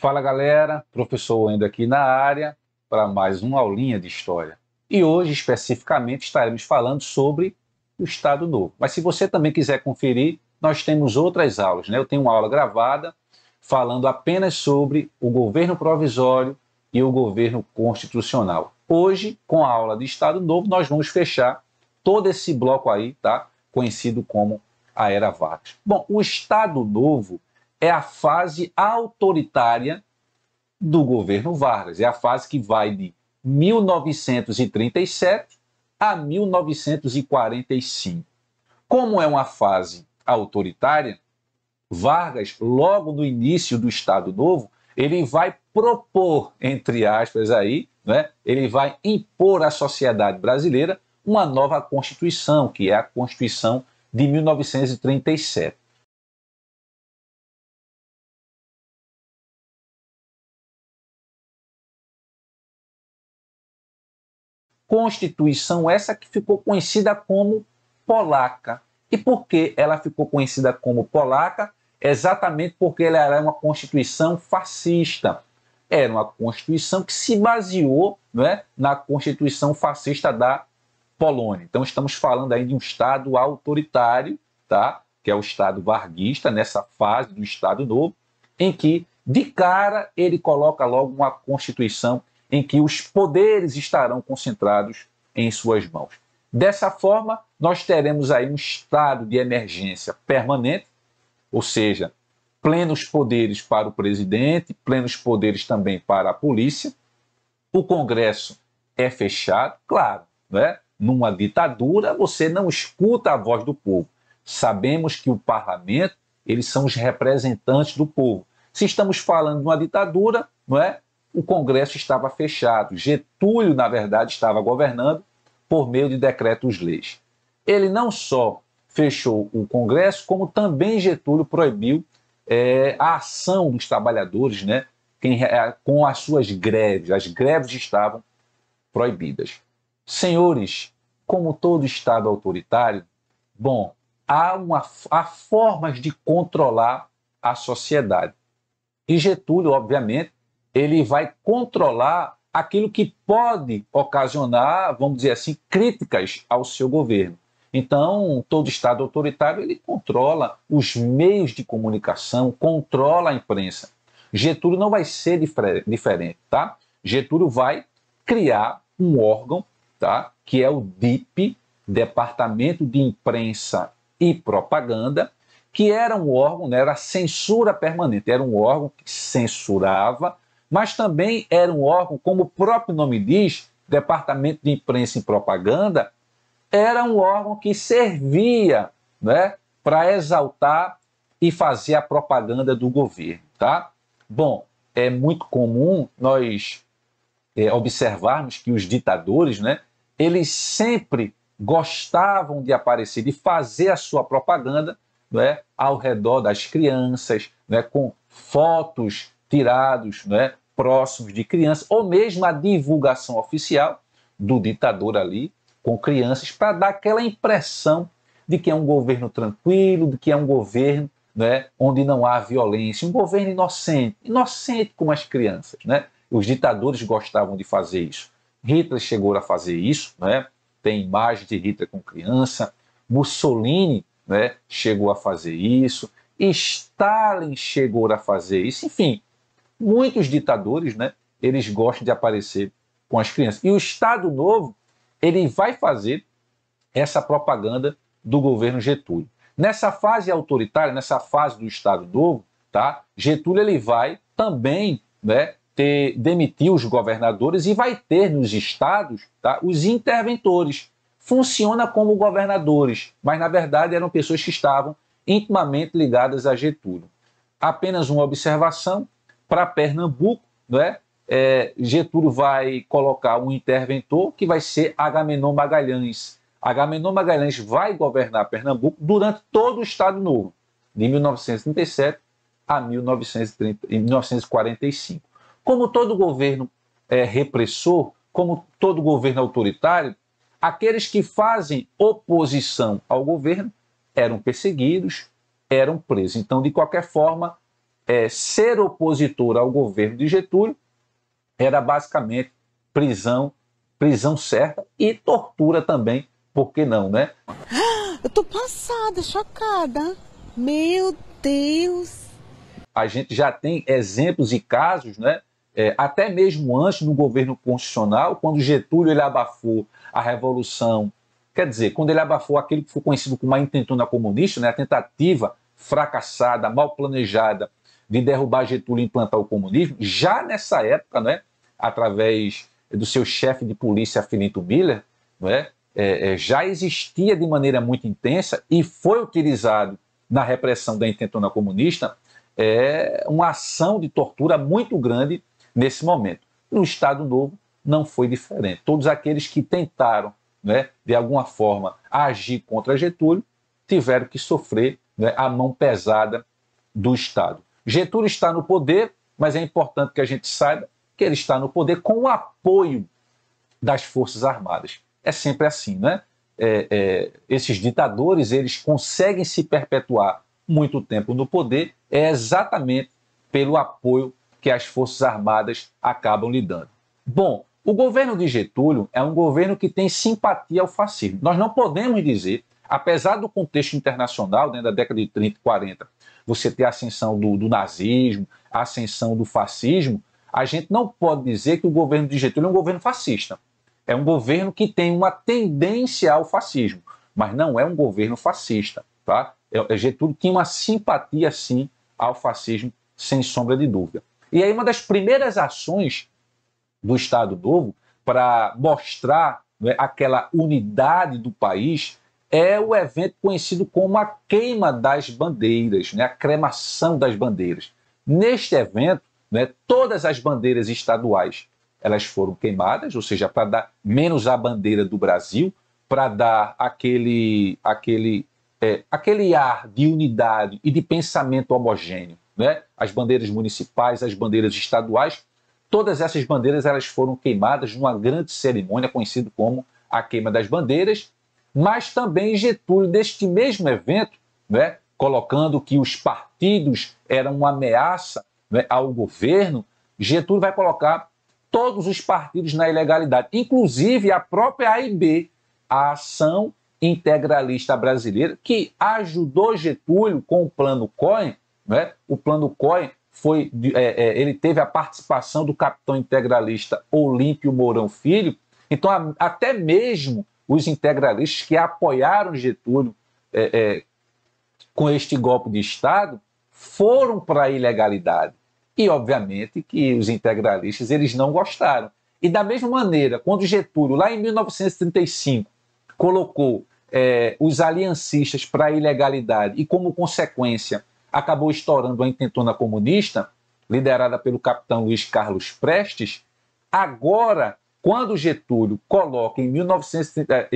Fala galera, professor ainda aqui na área para mais uma aulinha de história. E hoje especificamente estaremos falando sobre o Estado Novo. Mas se você também quiser conferir, nós temos outras aulas, né? Eu tenho uma aula gravada falando apenas sobre o governo provisório e o governo constitucional. Hoje, com a aula de Estado Novo, nós vamos fechar todo esse bloco aí, tá? Conhecido como a Era Vargas. Bom, o Estado Novo é a fase autoritária do governo Vargas. É a fase que vai de 1937 a 1945. Como é uma fase autoritária, Vargas, logo no início do Estado Novo, ele vai propor, entre aspas, aí, né, ele vai impor à sociedade brasileira uma nova Constituição, que é a Constituição de 1937. Constituição, essa que ficou conhecida como polaca. E por que ela ficou conhecida como polaca? Exatamente porque ela era uma Constituição fascista. Era uma Constituição que se baseou né, na Constituição fascista da Polônia. Então estamos falando aí de um Estado autoritário, tá? que é o Estado varguista, nessa fase do Estado Novo, em que, de cara, ele coloca logo uma Constituição em que os poderes estarão concentrados em suas mãos. Dessa forma, nós teremos aí um estado de emergência permanente, ou seja, plenos poderes para o presidente, plenos poderes também para a polícia. O Congresso é fechado, claro, né? Numa ditadura você não escuta a voz do povo. Sabemos que o parlamento, eles são os representantes do povo. Se estamos falando de uma ditadura, não é? o Congresso estava fechado. Getúlio, na verdade, estava governando por meio de decretos-leis. Ele não só fechou o Congresso, como também Getúlio proibiu é, a ação dos trabalhadores né, quem, com as suas greves. As greves estavam proibidas. Senhores, como todo Estado autoritário, bom, há, uma, há formas de controlar a sociedade. E Getúlio, obviamente, ele vai controlar aquilo que pode ocasionar, vamos dizer assim, críticas ao seu governo. Então, todo Estado autoritário ele controla os meios de comunicação, controla a imprensa. Getúlio não vai ser diferente, tá? Getúlio vai criar um órgão, tá? Que é o DIP, Departamento de Imprensa e Propaganda, que era um órgão, né, era censura permanente, era um órgão que censurava mas também era um órgão, como o próprio nome diz, Departamento de Imprensa e Propaganda, era um órgão que servia né, para exaltar e fazer a propaganda do governo. Tá? Bom, é muito comum nós é, observarmos que os ditadores, né, eles sempre gostavam de aparecer, de fazer a sua propaganda né, ao redor das crianças, né, com fotos tirados né, próximos de crianças, ou mesmo a divulgação oficial do ditador ali com crianças, para dar aquela impressão de que é um governo tranquilo, de que é um governo né, onde não há violência, um governo inocente, inocente como as crianças. Né? Os ditadores gostavam de fazer isso. Hitler chegou a fazer isso, né? tem imagem de Hitler com criança, Mussolini né, chegou a fazer isso, Stalin chegou a fazer isso, enfim, Muitos ditadores, né, eles gostam de aparecer com as crianças. E o Estado Novo, ele vai fazer essa propaganda do governo Getúlio. Nessa fase autoritária, nessa fase do Estado Novo, tá? Getúlio ele vai também, né, ter demitir os governadores e vai ter nos estados, tá, os interventores. Funciona como governadores, mas na verdade eram pessoas que estavam intimamente ligadas a Getúlio. Apenas uma observação, para Pernambuco, né? É, Getúlio vai colocar um interventor que vai ser Agamenon Magalhães. Agamenon Magalhães vai governar Pernambuco durante todo o Estado Novo, de 1937 a 1930, 1945. Como todo governo é, repressor, como todo governo autoritário, aqueles que fazem oposição ao governo eram perseguidos, eram presos. Então, de qualquer forma, é, ser opositor ao governo de Getúlio era basicamente prisão, prisão certa e tortura também, por que não, né? Eu tô passada, chocada. Meu Deus! A gente já tem exemplos e casos, né? É, até mesmo antes no governo constitucional, quando Getúlio ele abafou a revolução, quer dizer, quando ele abafou aquele que foi conhecido como a intentona comunista, né, a tentativa fracassada, mal planejada de derrubar Getúlio e implantar o comunismo, já nessa época, né, através do seu chefe de polícia, Filinto Miller, né, é, é, já existia de maneira muito intensa e foi utilizado na repressão da intentona comunista é, uma ação de tortura muito grande nesse momento. No Estado Novo não foi diferente. Todos aqueles que tentaram, né, de alguma forma, agir contra Getúlio tiveram que sofrer né, a mão pesada do Estado. Getúlio está no poder, mas é importante que a gente saiba que ele está no poder com o apoio das Forças Armadas. É sempre assim, né? É, é, esses ditadores eles conseguem se perpetuar muito tempo no poder é exatamente pelo apoio que as Forças Armadas acabam lhe dando. Bom, o governo de Getúlio é um governo que tem simpatia ao fascismo. Nós não podemos dizer apesar do contexto internacional, né, da década de 30 e 40, você ter a ascensão do, do, nazismo, a ascensão do fascismo, a gente não pode dizer que o governo de Getúlio é um governo fascista. É um governo que tem uma tendência ao fascismo, mas não é um governo fascista. Tá? É, é Getúlio tinha uma simpatia, sim, ao fascismo, sem sombra de dúvida. E aí, uma das primeiras ações do Estado Novo para mostrar né, aquela unidade do país é o evento conhecido como a queima das bandeiras, né, a cremação das bandeiras. Neste evento, né, todas as bandeiras estaduais elas foram queimadas, ou seja, para dar menos a bandeira do Brasil, para dar aquele, aquele, é, aquele ar de unidade e de pensamento homogêneo. Né? As bandeiras municipais, as bandeiras estaduais, todas essas bandeiras elas foram queimadas numa grande cerimônia conhecida como a queima das bandeiras, mas também Getúlio, neste mesmo evento, né, colocando que os partidos eram uma ameaça né, ao governo, Getúlio vai colocar todos os partidos na ilegalidade, inclusive a própria AIB, a Ação Integralista Brasileira, que ajudou Getúlio com o Plano Cohen. Né? O Plano Cohen foi, é, é, ele teve a participação do capitão integralista Olímpio Mourão Filho. Então, a, até mesmo os integralistas que apoiaram Getúlio é, é, com este golpe de Estado foram para a ilegalidade. E, obviamente, que os integralistas eles não gostaram. E, da mesma maneira, quando Getúlio, lá em 1935, colocou é, os aliancistas para a ilegalidade e, como consequência, acabou estourando a intentona comunista, liderada pelo capitão Luiz Carlos Prestes, agora quando Getúlio coloca em 1938, eh,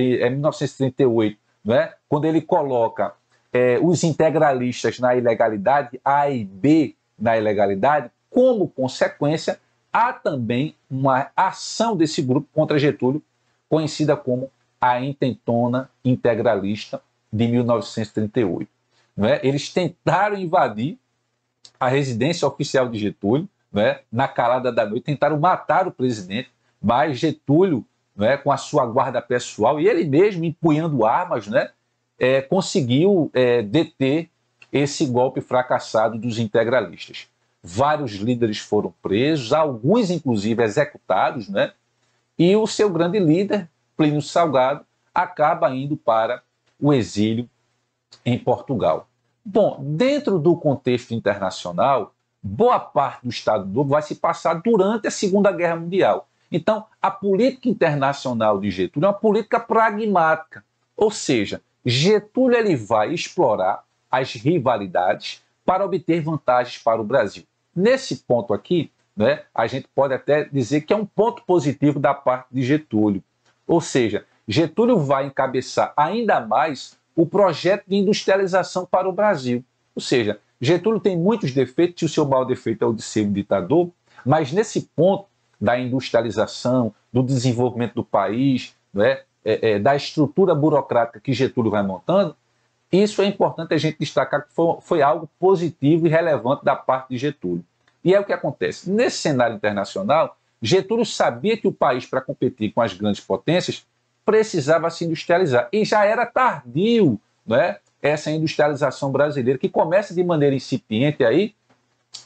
eh, né, quando ele coloca é, os integralistas na ilegalidade, A e B na ilegalidade, como consequência, há também uma ação desse grupo contra Getúlio, conhecida como a Intentona Integralista de 1938. Né? Eles tentaram invadir a residência oficial de Getúlio né? na calada da noite, tentaram matar o presidente, mas Getúlio, né, com a sua guarda pessoal e ele mesmo empunhando armas, né, é, conseguiu é, deter esse golpe fracassado dos integralistas. Vários líderes foram presos, alguns inclusive executados, né? E o seu grande líder, Plínio Salgado, acaba indo para o exílio em Portugal. Bom, dentro do contexto internacional, boa parte do Estado Novo vai se passar durante a Segunda Guerra Mundial. Então, a política internacional de Getúlio é uma política pragmática, ou seja, Getúlio ele vai explorar as rivalidades para obter vantagens para o Brasil. Nesse ponto aqui, né, a gente pode até dizer que é um ponto positivo da parte de Getúlio. Ou seja, Getúlio vai encabeçar ainda mais o projeto de industrialização para o Brasil. Ou seja, Getúlio tem muitos defeitos, e o seu maior defeito é o de ser um ditador, mas nesse ponto da industrialização, do desenvolvimento do país, é? é, é, da estrutura burocrática que Getúlio vai montando, isso é importante a gente destacar que foi, foi algo positivo e relevante da parte de Getúlio. E é o que acontece. Nesse cenário internacional, Getúlio sabia que o país, para competir com as grandes potências, precisava se industrializar. E já era tardio né, essa industrialização brasileira, que começa de maneira incipiente aí,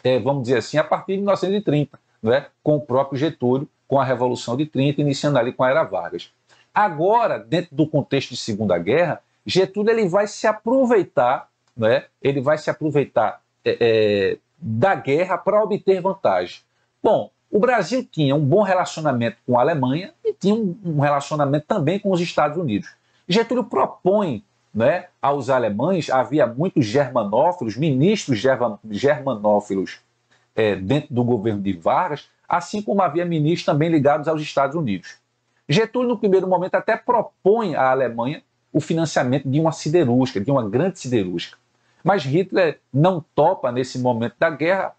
é, vamos dizer assim, a partir de 1930 né, com o próprio Getúlio, com a Revolução de 30, iniciando ali com a Era Vargas. Agora, dentro do contexto de Segunda Guerra, Getúlio ele vai se aproveitar, né, ele vai se aproveitar é, é, da guerra para obter vantagem. Bom, o Brasil tinha um bom relacionamento com a Alemanha e tinha um, um relacionamento também com os Estados Unidos. Getúlio propõe né, aos alemães, havia muitos germanófilos, ministros germanófilos é, dentro do governo de Vargas, assim como havia ministros também ligados aos Estados Unidos. Getúlio, no primeiro momento, até propõe à Alemanha o financiamento de uma siderúrgica, de uma grande siderúrgica. Mas Hitler não topa nesse momento da guerra,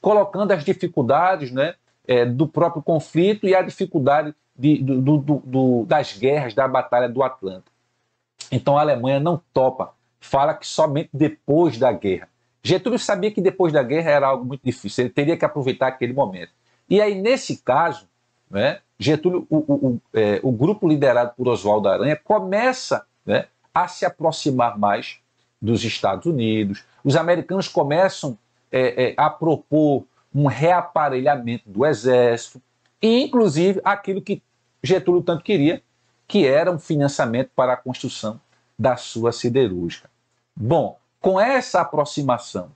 colocando as dificuldades né, é, do próprio conflito e a dificuldade de, do, do, do, das guerras, da Batalha do Atlântico. Então a Alemanha não topa, fala que somente depois da guerra. Getúlio sabia que depois da guerra era algo muito difícil, ele teria que aproveitar aquele momento. E aí, nesse caso, né, Getúlio, o, o, o, é, o grupo liderado por Oswaldo Aranha começa né, a se aproximar mais dos Estados Unidos. Os americanos começam é, é, a propor um reaparelhamento do exército, e inclusive aquilo que Getúlio tanto queria, que era um financiamento para a construção da sua siderúrgica. Bom, com essa aproximação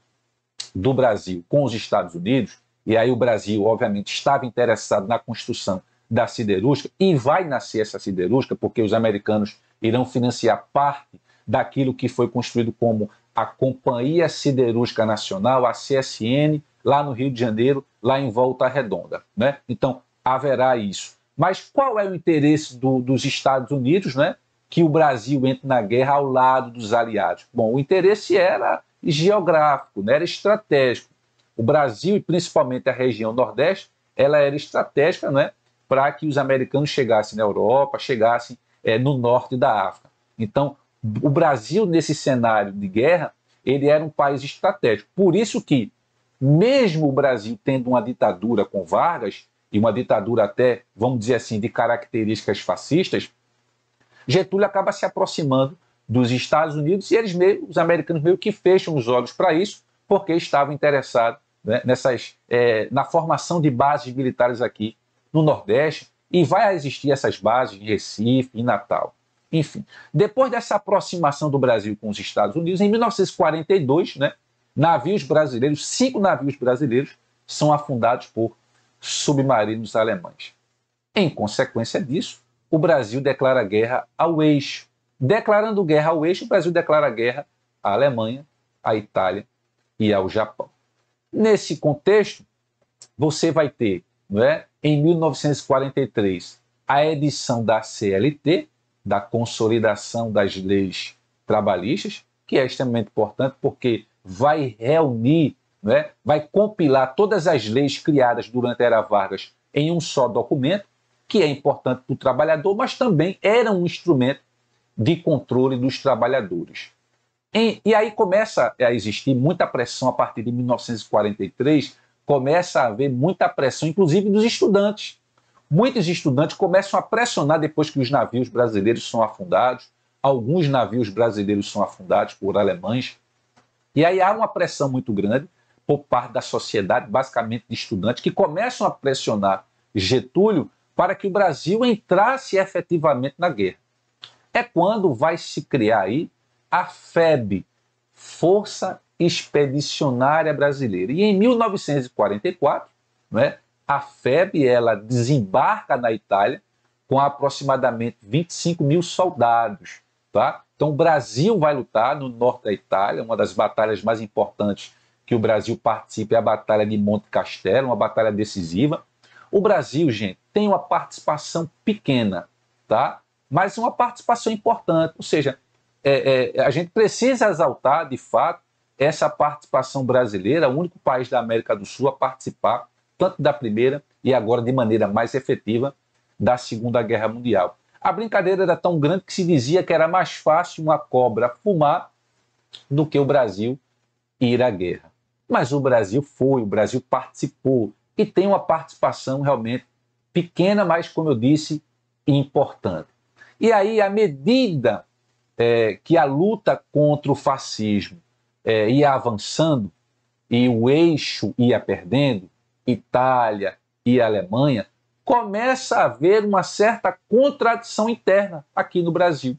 do Brasil com os Estados Unidos, e aí o Brasil, obviamente, estava interessado na construção da siderúrgica, e vai nascer essa siderúrgica, porque os americanos irão financiar parte daquilo que foi construído como a Companhia Siderúrgica Nacional, a CSN, lá no Rio de Janeiro, lá em Volta Redonda. Né? Então, haverá isso. Mas qual é o interesse do, dos Estados Unidos? Né? que o Brasil entre na guerra ao lado dos aliados. Bom, o interesse era geográfico, né? era estratégico. O Brasil, e principalmente a região Nordeste, ela era estratégica né? para que os americanos chegassem na Europa, chegassem é, no norte da África. Então, o Brasil, nesse cenário de guerra, ele era um país estratégico. Por isso que, mesmo o Brasil tendo uma ditadura com Vargas, e uma ditadura até, vamos dizer assim, de características fascistas, Getúlio acaba se aproximando dos Estados Unidos e eles meio, os americanos meio que fecham os olhos para isso, porque estavam interessados né, nessas, é, na formação de bases militares aqui no Nordeste e vai existir essas bases em Recife, em Natal. Enfim, depois dessa aproximação do Brasil com os Estados Unidos, em 1942, né, navios brasileiros, cinco navios brasileiros, são afundados por submarinos alemães. Em consequência disso, o Brasil declara guerra ao eixo. Declarando guerra ao eixo, o Brasil declara guerra à Alemanha, à Itália e ao Japão. Nesse contexto, você vai ter, não é, em 1943, a edição da CLT, da Consolidação das Leis Trabalhistas, que é extremamente importante porque vai reunir, né, vai compilar todas as leis criadas durante a era Vargas em um só documento que é importante para o trabalhador, mas também era um instrumento de controle dos trabalhadores. E, e, aí começa a existir muita pressão a partir de 1943, começa a haver muita pressão, inclusive dos estudantes. Muitos estudantes começam a pressionar depois que os navios brasileiros são afundados, alguns navios brasileiros são afundados por alemães, e aí há uma pressão muito grande por parte da sociedade, basicamente de estudantes, que começam a pressionar Getúlio para que o Brasil entrasse efetivamente na guerra. É quando vai se criar aí a FEB, Força Expedicionária Brasileira. E em 1944, né, a FEB ela desembarca na Itália com aproximadamente 25 mil soldados. Tá? Então o Brasil vai lutar no norte da Itália, uma das batalhas mais importantes que o Brasil participa é a Batalha de Monte Castelo, uma batalha decisiva. O Brasil, gente, tem uma participação pequena, tá? Mas uma participação importante. Ou seja, é, é, a gente precisa exaltar, de fato, essa participação brasileira, o único país da América do Sul a participar tanto da primeira e agora de maneira mais efetiva da Segunda Guerra Mundial. A brincadeira era tão grande que se dizia que era mais fácil uma cobra fumar do que o Brasil ir à guerra. Mas o Brasil foi, o Brasil participou, e tem uma participação realmente pequena, mas, como eu disse, importante. E aí, à medida é, que a luta contra o fascismo é, ia avançando e o eixo ia perdendo, Itália e Alemanha, começa a haver uma certa contradição interna aqui no Brasil.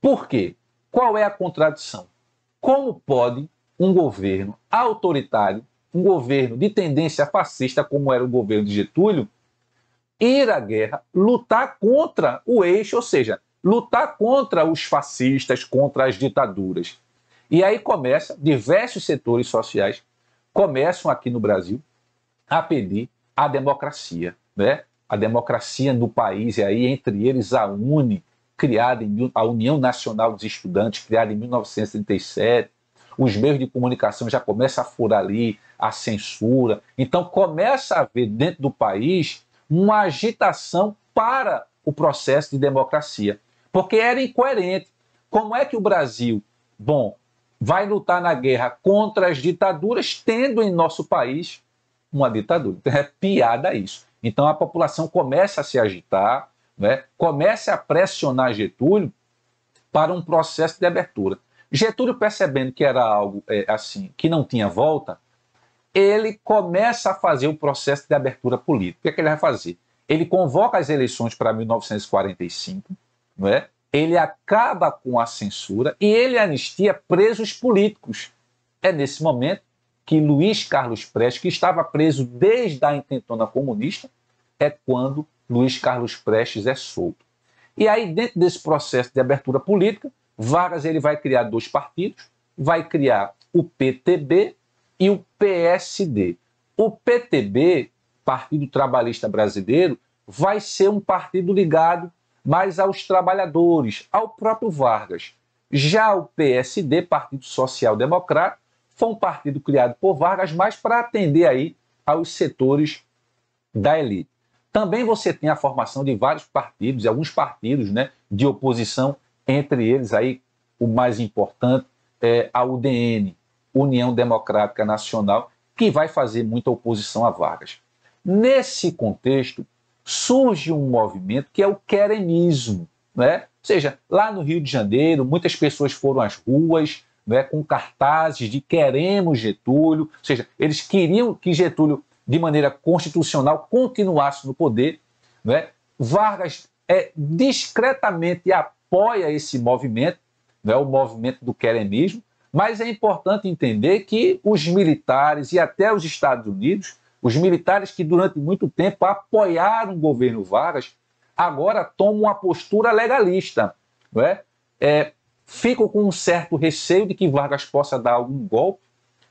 Por quê? Qual é a contradição? Como pode um governo autoritário um governo de tendência fascista, como era o governo de Getúlio, ir à guerra, lutar contra o eixo, ou seja, lutar contra os fascistas, contra as ditaduras. E aí começa, diversos setores sociais começam aqui no Brasil a pedir a democracia, né? A democracia no país, e aí entre eles a UNE, criada em, a União Nacional dos Estudantes, criada em 1937, os meios de comunicação já começam a furar ali, a censura. Então começa a haver dentro do país uma agitação para o processo de democracia, porque era incoerente. Como é que o Brasil, bom, vai lutar na guerra contra as ditaduras, tendo em nosso país uma ditadura? Então, é piada isso. Então a população começa a se agitar, né? começa a pressionar Getúlio para um processo de abertura. Getúlio, percebendo que era algo é, assim, que não tinha volta, ele começa a fazer o processo de abertura política. O que, é que ele vai fazer? Ele convoca as eleições para 1945, não é? ele acaba com a censura e ele anistia presos políticos. É nesse momento que Luiz Carlos Prestes, que estava preso desde a intentona comunista, é quando Luiz Carlos Prestes é solto. E aí, dentro desse processo de abertura política, Vargas ele vai criar dois partidos, vai criar o PTB e o PSD. O PTB, Partido Trabalhista Brasileiro, vai ser um partido ligado mais aos trabalhadores, ao próprio Vargas. Já o PSD, Partido Social Democrata, foi um partido criado por Vargas, mas para atender aí aos setores da elite. Também você tem a formação de vários partidos, alguns partidos né, de oposição entre eles, aí o mais importante é a UDN, União Democrática Nacional, que vai fazer muita oposição a Vargas. Nesse contexto, surge um movimento que é o queremismo, né? Ou seja, lá no Rio de Janeiro, muitas pessoas foram às ruas né, com cartazes de queremos Getúlio, ou seja, eles queriam que Getúlio, de maneira constitucional, continuasse no poder. Né? Vargas é discretamente apoia esse movimento, né, o movimento do queremismo, mas é importante entender que os militares e até os Estados Unidos, os militares que durante muito tempo apoiaram o governo Vargas, agora tomam uma postura legalista. Não é? É, ficam com um certo receio de que Vargas possa dar algum golpe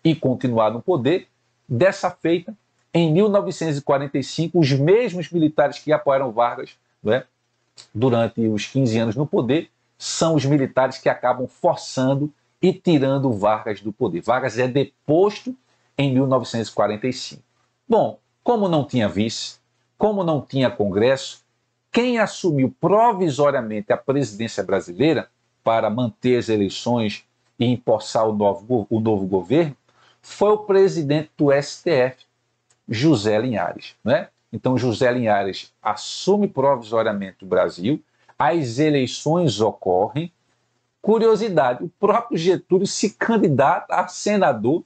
e continuar no poder. Dessa feita, em 1945, os mesmos militares que apoiaram Vargas é? durante os 15 anos no poder são os militares que acabam forçando e tirando Vargas do poder. Vargas é deposto em 1945. Bom, como não tinha vice, como não tinha Congresso, quem assumiu provisoriamente a presidência brasileira para manter as eleições e empossar o novo, o novo governo foi o presidente do STF, José Linhares. Né? Então, José Linhares assume provisoriamente o Brasil, as eleições ocorrem. Curiosidade: o próprio Getúlio se candidata a senador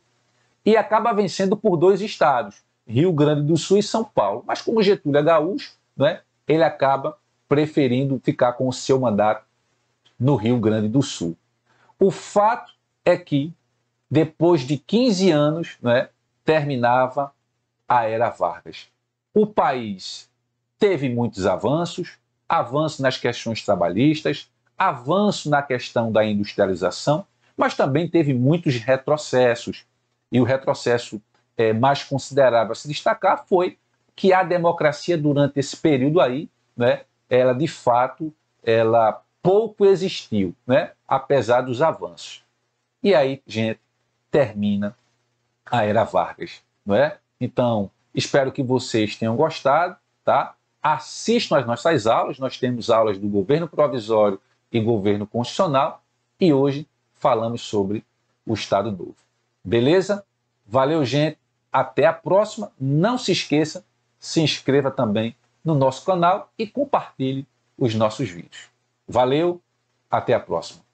e acaba vencendo por dois estados, Rio Grande do Sul e São Paulo. Mas, como Getúlio é gaúcho, né, ele acaba preferindo ficar com o seu mandato no Rio Grande do Sul. O fato é que, depois de 15 anos, né, terminava a era Vargas o país teve muitos avanços avanço nas questões trabalhistas, avanço na questão da industrialização, mas também teve muitos retrocessos. E o retrocesso é, mais considerável a se destacar foi que a democracia durante esse período aí, né, ela de fato, ela pouco existiu, né, apesar dos avanços. E aí, gente, termina a era Vargas, não é? Então, Espero que vocês tenham gostado, tá? Assistam às nossas aulas, nós temos aulas do governo provisório e governo constitucional e hoje falamos sobre o Estado Novo. Beleza? Valeu, gente. Até a próxima. Não se esqueça, se inscreva também no nosso canal e compartilhe os nossos vídeos. Valeu, até a próxima.